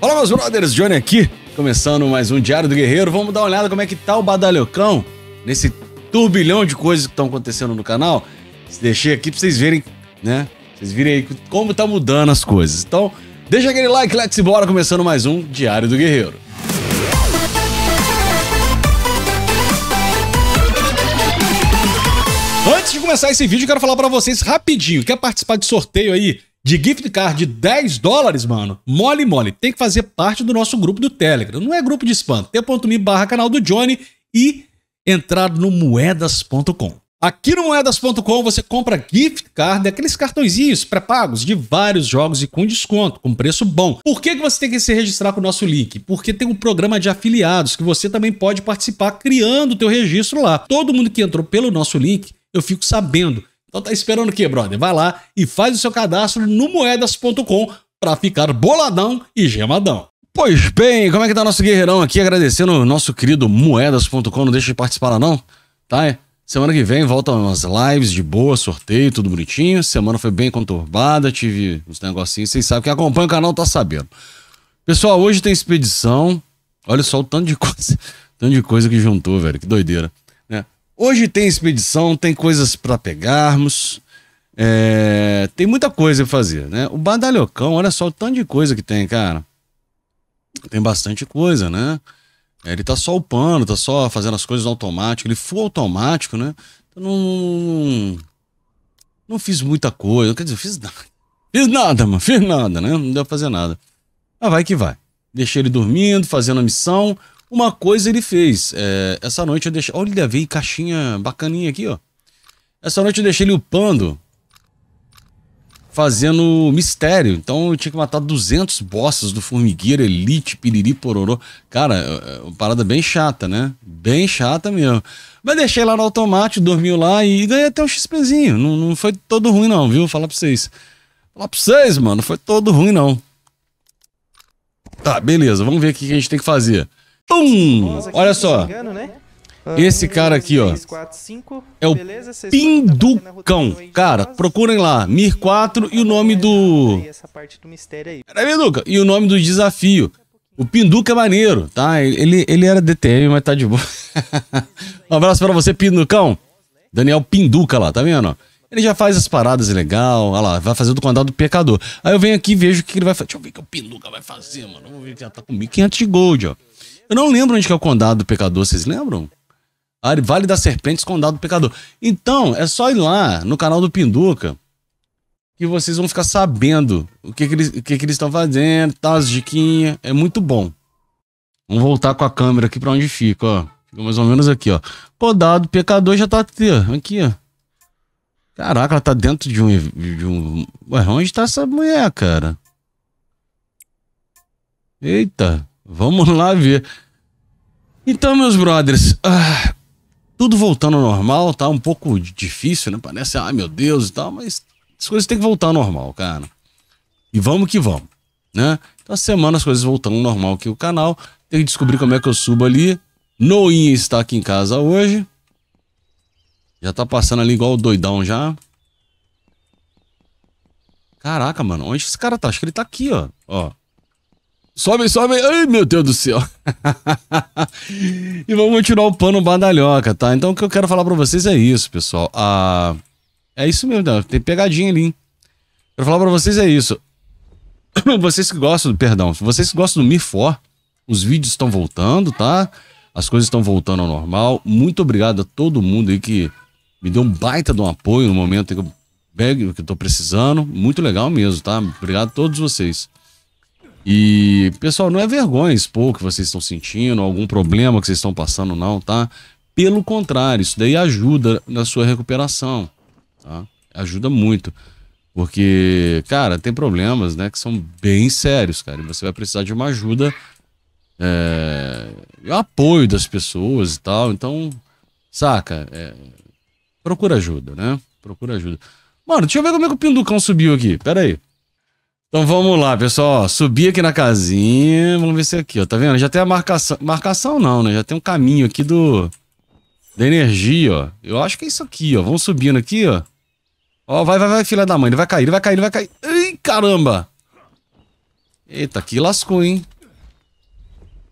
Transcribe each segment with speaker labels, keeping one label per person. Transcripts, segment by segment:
Speaker 1: Fala meus brothers, Johnny aqui, começando mais um Diário do Guerreiro. Vamos dar uma olhada como é que tá o badalhocão nesse turbilhão de coisas que estão acontecendo no canal. Deixei aqui pra vocês verem, né? Vocês virem aí como tá mudando as coisas. Então, deixa aquele like, let's bora começando mais um Diário do Guerreiro. Antes de começar esse vídeo, eu quero falar para vocês rapidinho. Quer participar de sorteio aí de gift card de 10 dólares, mano, mole mole, tem que fazer parte do nosso grupo do Telegram. Não é grupo de spam, t.me barra canal do Johnny e entrar no moedas.com. Aqui no moedas.com você compra gift card, aqueles cartõezinhos pré-pagos de vários jogos e com desconto, com preço bom. Por que, que você tem que se registrar com o nosso link? Porque tem um programa de afiliados que você também pode participar criando o teu registro lá. Todo mundo que entrou pelo nosso link, eu fico sabendo então tá esperando o quê, brother? Vai lá e faz o seu cadastro no moedas.com para ficar boladão e gemadão. Pois bem, como é que tá nosso guerreirão aqui? Agradecendo o nosso querido moedas.com, não deixa de participar lá não, tá? Semana que vem voltam umas lives de boa, sorteio, tudo bonitinho. Semana foi bem conturbada, tive uns negocinhos, vocês sabem, quem acompanha o canal tá sabendo. Pessoal, hoje tem expedição. Olha só o tanto de coisa, tanto de coisa que juntou, velho, que doideira. Hoje tem expedição, tem coisas para pegarmos, é, tem muita coisa pra fazer, né? O Badalhocão, olha só o tanto de coisa que tem, cara. Tem bastante coisa, né? É, ele tá só upando, tá só fazendo as coisas automático, ele full automático, né? Então, não, não, não fiz muita coisa, quer dizer, fiz nada. Fiz nada, mano, fiz nada, né? Não deu pra fazer nada. Mas vai que vai. Deixei ele dormindo, fazendo a missão. Uma coisa ele fez. É, essa noite eu deixei. Olha, veio caixinha bacaninha aqui, ó. Essa noite eu deixei ele upando. Fazendo mistério. Então eu tinha que matar 200 bosses do Formigueiro, Elite, Piriri, Pororô. Cara, é, é uma parada bem chata, né? Bem chata mesmo. Mas deixei lá no automático, dormiu lá e ganhei até um XPzinho. Não, não foi todo ruim, não, viu? Falar pra vocês. Falar pra vocês, mano. não Foi todo ruim, não. Tá, beleza. Vamos ver o que a gente tem que fazer. Pum! Olha só.
Speaker 2: Né? Esse ah, cara aqui, ó. É o
Speaker 1: Pinducão. Cara, procurem lá. Mir 4 e o tá nome do. Peraí, Pinduca E o nome do desafio. O Pinduca é maneiro, tá? Ele, ele era DTM, mas tá de boa. um abraço pra você, Pinducão. Daniel Pinduca lá, tá vendo? Ele já faz as paradas legal, olha lá, vai fazer do condado do pecador. Aí eu venho aqui e vejo o que ele vai fazer. Deixa eu ver o que o Pinduca vai fazer, mano. Vamos ver que já tá com 1.500 de gold, ó. Eu não lembro onde que é o Condado do Pecador, vocês lembram? Ah, vale das Serpentes, Condado do Pecador. Então, é só ir lá no canal do Pinduca que vocês vão ficar sabendo o que, que eles que que eles estão fazendo, tá, as diquinhas. É muito bom. Vamos voltar com a câmera aqui para onde fica, ó. Fica mais ou menos aqui, ó. do pecador já tá aqui, ó. Aqui, ó. Caraca, ela tá dentro de um. De um... Ué, onde tá essa mulher, cara? Eita. Vamos lá ver. Então, meus brothers, ah, tudo voltando ao normal, tá um pouco difícil, né? Parece, ah, meu Deus e tal, mas as coisas têm que voltar ao normal, cara. E vamos que vamos, né? Então, semana as coisas voltando ao normal aqui o canal. Tem que descobrir como é que eu subo ali. Noinha está aqui em casa hoje. Já tá passando ali igual o doidão já. Caraca, mano, onde esse cara tá? Acho que ele tá aqui, ó. Ó. Sobe, sobe. Ai, meu Deus do céu. e vamos tirar o pano badalhoca, tá? Então o que eu quero falar para vocês é isso, pessoal. Ah, é isso mesmo, não. Tá? tem pegadinha ali. Hein? Quero falar para vocês é isso. vocês que gostam perdão, vocês que gostam do for os vídeos estão voltando, tá? As coisas estão voltando ao normal. Muito obrigado a todo mundo aí que me deu um baita de um apoio no momento que eu pego, que eu tô precisando. Muito legal mesmo, tá? Obrigado a todos vocês. E, pessoal, não é vergonha expor o que vocês estão sentindo, algum problema que vocês estão passando, não, tá? Pelo contrário, isso daí ajuda na sua recuperação, tá? Ajuda muito. Porque, cara, tem problemas, né, que são bem sérios, cara. E você vai precisar de uma ajuda, é, apoio das pessoas e tal. Então, saca, é, procura ajuda, né? Procura ajuda. Mano, deixa eu ver como é que o Pinducão subiu aqui. Pera aí. Então vamos lá, pessoal. Subir subi aqui na casinha. Vamos ver se é aqui, ó. Tá vendo? Já tem a marcação. Marcação não, né? Já tem um caminho aqui do. Da energia, ó. Eu acho que é isso aqui, ó. Vamos subindo aqui, ó. Ó, vai, vai, vai, filha da mãe. Ele vai cair, ele vai cair, ele vai cair. Ai, caramba! Eita, aqui lascou, hein?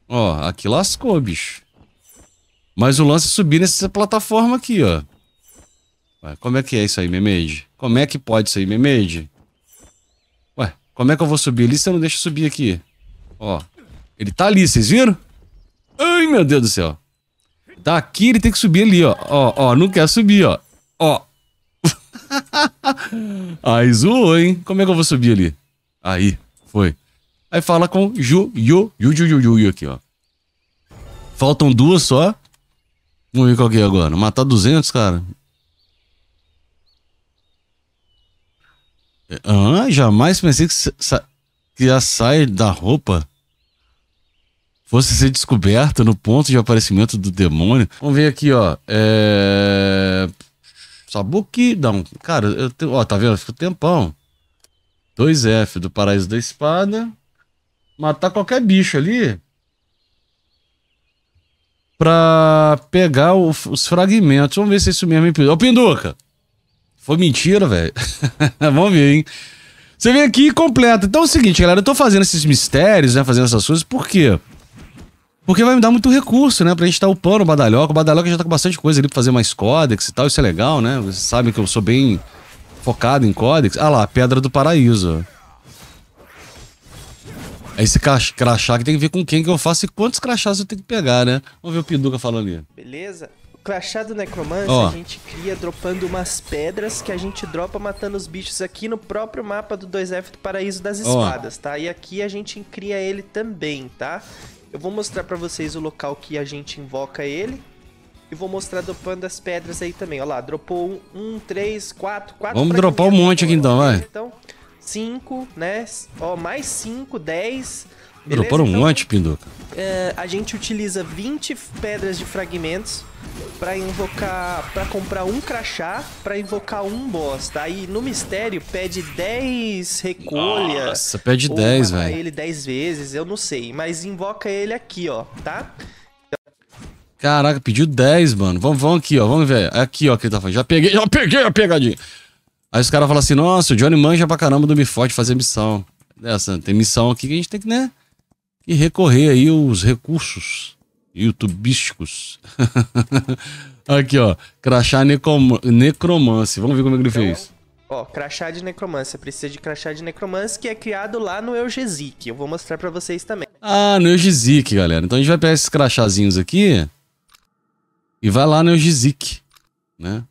Speaker 1: Ó, aqui lascou, bicho. Mas o lance é subir nessa plataforma aqui, ó. como é que é isso aí, Memede? Como é que pode isso aí, Memede? Como é que eu vou subir ali se eu não deixo subir aqui? Ó, ele tá ali, vocês viram? Ai, meu Deus do céu. Daqui ele tem que subir ali, ó. Ó, ó, não quer subir, ó. Ó. Aí zoou, hein? Como é que eu vou subir ali? Aí, foi. Aí fala com Ju, Yu, Yu, Yu, Yu, Yu, Yu aqui, ó. Faltam duas só. Vamos ver qual que é agora. Matar 200, cara. Ah, jamais pensei que, sa que a saia da roupa fosse ser descoberta no ponto de aparecimento do demônio. Vamos ver aqui, ó. É... Sabuki, não. Cara, eu ó, tá vendo? Fica um tempão. 2F do Paraíso da Espada. Matar qualquer bicho ali. Pra pegar os fragmentos. Vamos ver se é isso mesmo impediu. Ô, Pinduca! Foi mentira, velho. Vamos ver, hein? Você vem aqui e completa. Então é o seguinte, galera, eu tô fazendo esses mistérios, né? Fazendo essas coisas, por quê? Porque vai me dar muito recurso, né? Pra gente tá upando o Badalhoca. O Badalhoca já tá com bastante coisa ali pra fazer mais códex e tal. Isso é legal, né? Vocês sabem que eu sou bem focado em códex. Ah lá, Pedra do Paraíso. É esse crachá que tem que ver com quem que eu faço e quantos crachás eu tenho que pegar, né? Vamos ver o Pinduca falando ali. Beleza
Speaker 2: crachá do necromante oh. a gente cria dropando umas pedras que a gente dropa matando os bichos aqui no próprio mapa do 2F do Paraíso das Espadas, oh. tá? E aqui a gente cria ele também, tá? Eu vou mostrar para vocês o local que a gente invoca ele. E vou mostrar dropando as pedras aí também. Olha lá, dropou um, um três, quatro, quatro. Vamos dropar um monte aqui então, vai. Então, cinco, né? Ó, mais cinco, dez.
Speaker 1: Beleza? um então, monte, Pinduca.
Speaker 2: É, a gente utiliza 20 pedras de fragmentos para invocar, para comprar um crachá, para invocar um boss, tá? E no mistério pede 10 recolha. Nossa, pede 10, velho. ele 10 vezes, eu não sei, mas invoca ele aqui, ó, tá?
Speaker 1: Caraca, pediu 10, mano. Vamos, vamos aqui, ó. Vamos ver. Aqui, ó, que ele tá falando. Já peguei, já peguei a pegadinha. Aí os caras falam assim, nossa, o Johnny manja pra caramba do Miforte fazer missão. Essa, é, tem missão aqui que a gente tem que, né? e recorrer aí aos recursos youtubísticos. Aqui, ó. Crachá necromance. Vamos ver como é ele fez. Então, ó,
Speaker 2: crachá de necromancia. Precisa de crachá de necromance que é criado lá no Eugesic. Eu vou mostrar para vocês também.
Speaker 1: Ah, no Eugesic, galera. Então a gente vai pegar esses crachazinhos aqui e vai lá no Eugesic, né?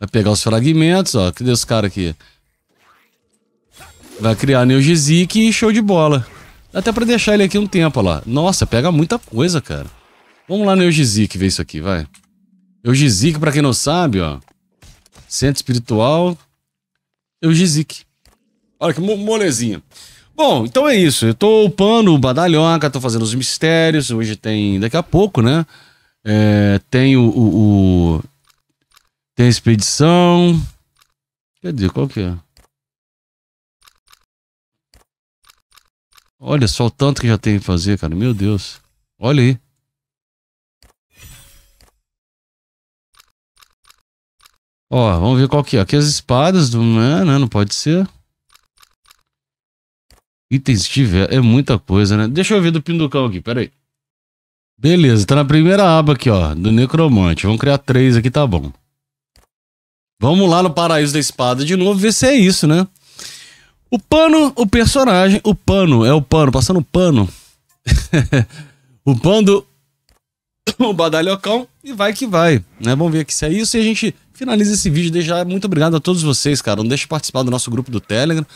Speaker 1: Vai pegar os fragmentos, ó. Cadê os caras aqui? Vai criar Neogesic e show de bola. Dá até pra deixar ele aqui um tempo, olha lá. Nossa, pega muita coisa, cara. Vamos lá no Eugizik ver isso aqui, vai. Eugizik, pra quem não sabe, ó. Centro espiritual. Eugizik. Olha que molezinha. Bom, então é isso. Eu tô upando o Badalhoca, tô fazendo os mistérios. Hoje tem. Daqui a pouco, né? É, tem o, o, o, Tem a expedição. Cadê? Qual que é? Olha só o tanto que já tem que fazer, cara. Meu Deus. Olha aí. Ó, vamos ver qual que é. Aqui as espadas do... Não, né, não, né, não pode ser. Itens tiver. É muita coisa, né? Deixa eu ver do Pinducão aqui, peraí. Beleza, tá na primeira aba aqui, ó. Do Necromante. Vamos criar três aqui, tá bom. Vamos lá no Paraíso da Espada de novo, ver se é isso, né? O pano, o personagem, o pano, é o pano, passando o pano. o pano, o badalhocão e vai que vai, né? Vamos ver aqui se é isso e a gente finaliza esse vídeo. Deixar muito obrigado a todos vocês, cara. Não deixe de participar do nosso grupo do Telegram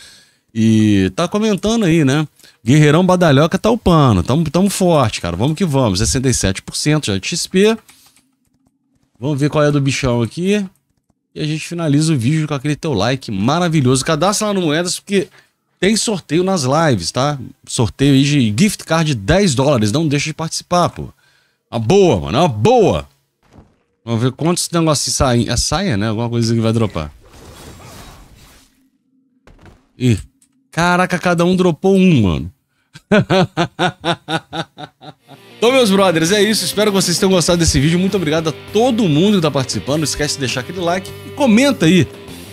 Speaker 1: e tá comentando aí, né? Guerreirão Badalhoca tá upando, tamo, tamo forte, cara. Vamos que vamos, 67% já de XP. Vamos ver qual é do bichão aqui. E a gente finaliza o vídeo com aquele teu like maravilhoso. Cadastra lá no Moedas, porque tem sorteio nas lives, tá? Sorteio aí de gift card de 10 dólares. Não deixa de participar, pô. Uma boa, mano. Uma boa. Vamos ver quantos negócios saem. É saia, né? Alguma coisa que vai dropar. Ih. Caraca, cada um dropou um, mano. então, meus brothers, é isso. Espero que vocês tenham gostado desse vídeo. Muito obrigado a todo mundo que está participando. Não esquece de deixar aquele like e comenta aí.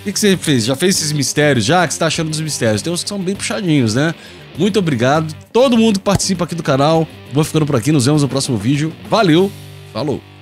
Speaker 1: O que você fez? Já fez esses mistérios? Já? O que você está achando dos mistérios? Tem uns que são bem puxadinhos, né? Muito obrigado. Todo mundo que participa aqui do canal. Vou ficando por aqui. Nos vemos no próximo vídeo. Valeu. Falou.